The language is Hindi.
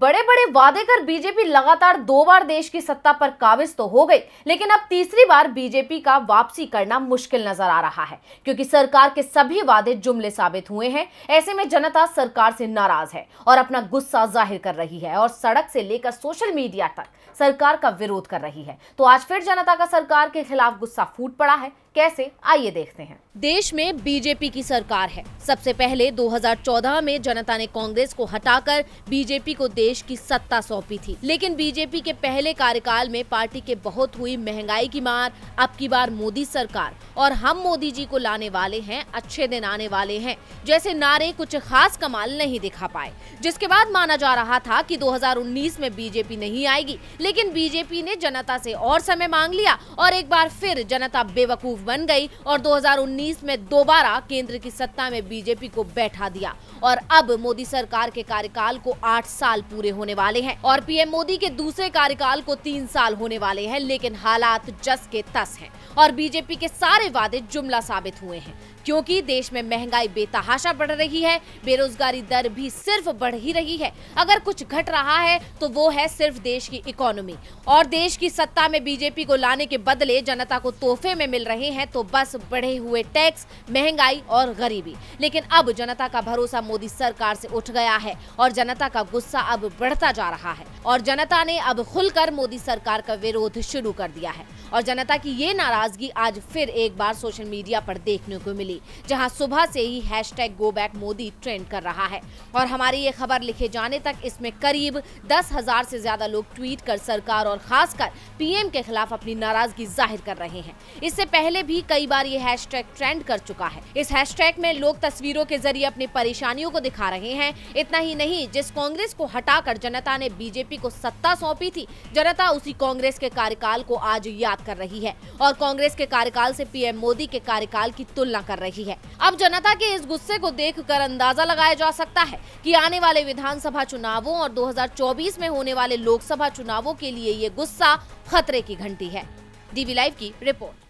बड़े बड़े वादे कर बीजेपी लगातार दो बार देश की सत्ता पर काबिज तो हो गई लेकिन अब तीसरी बार बीजेपी का वापसी करना मुश्किल नजर आ रहा है क्योंकि सरकार के सभी वादे जुमले साबित हुए हैं ऐसे में जनता सरकार से नाराज है और अपना गुस्सा जाहिर कर रही है और सड़क से लेकर सोशल मीडिया तक सरकार का विरोध कर रही है तो आज फिर जनता का सरकार के खिलाफ गुस्सा फूट पड़ा है कैसे आइए देखते हैं देश में बीजेपी की सरकार है सबसे पहले 2014 में जनता ने कांग्रेस को हटाकर बीजेपी को देश की सत्ता सौंपी थी लेकिन बीजेपी के पहले कार्यकाल में पार्टी के बहुत हुई महंगाई की मार अब की बार मोदी सरकार और हम मोदी जी को लाने वाले हैं अच्छे दिन आने वाले हैं जैसे नारे कुछ खास कमाल नहीं दिखा पाए जिसके बाद माना जा रहा था की दो में बीजेपी नहीं आएगी लेकिन बीजेपी ने जनता ऐसी और समय मांग लिया और एक बार फिर जनता बेवकूफ बन गई और 2019 में दोबारा केंद्र की सत्ता में बीजेपी को बैठा दिया और अब मोदी सरकार के कार्यकाल को आठ साल पूरे होने वाले हैं और पीएम मोदी के दूसरे कार्यकाल को तीन साल होने वाले हैं लेकिन हालात जस के तस हैं और बीजेपी के सारे वादे जुमला साबित हुए हैं क्योंकि देश में महंगाई बेतहाशा बढ़ रही है बेरोजगारी दर भी सिर्फ बढ़ ही रही है अगर कुछ घट रहा है तो वो है सिर्फ देश की इकोनॉमी और देश की सत्ता में बीजेपी को लाने के बदले जनता को तोहफे में मिल रहे हैं तो बस बढ़े हुए टैक्स महंगाई और गरीबी लेकिन अब जनता का भरोसा मोदी सरकार से उठ गया है और जनता का गुस्सा अब बढ़ता जा रहा है और जनता ने अब खुलकर मोदी सरकार का विरोध शुरू कर दिया है और जनता की ये नाराजगी आज फिर एक बार सोशल मीडिया पर देखने को मिली जहां सुबह से ही hashtag go back Modi trend कर रहा है और हमारी ये खबर लिखे जाने तक इसमें करीब दस हजार से ज्यादा लोग ट्वीट कर सरकार और खासकर पीएम के खिलाफ अपनी नाराजगी जाहिर कर रहे हैं इससे पहले भी कई बार ये हैश ट्रेंड कर चुका है इस हैश में लोग तस्वीरों के जरिए अपनी परेशानियों को दिखा रहे हैं इतना ही नहीं जिस कांग्रेस को हटाकर जनता ने बीजेपी को सत्ता सौंपी थी जनता उसी कांग्रेस के कार्यकाल को आज याद बात कर रही है और कांग्रेस के कार्यकाल से पीएम मोदी के कार्यकाल की तुलना कर रही है अब जनता के इस गुस्से को देखकर अंदाजा लगाया जा सकता है कि आने वाले विधानसभा चुनावों और 2024 में होने वाले लोकसभा चुनावों के लिए ये गुस्सा खतरे की घंटी है डीवी लाइव की रिपोर्ट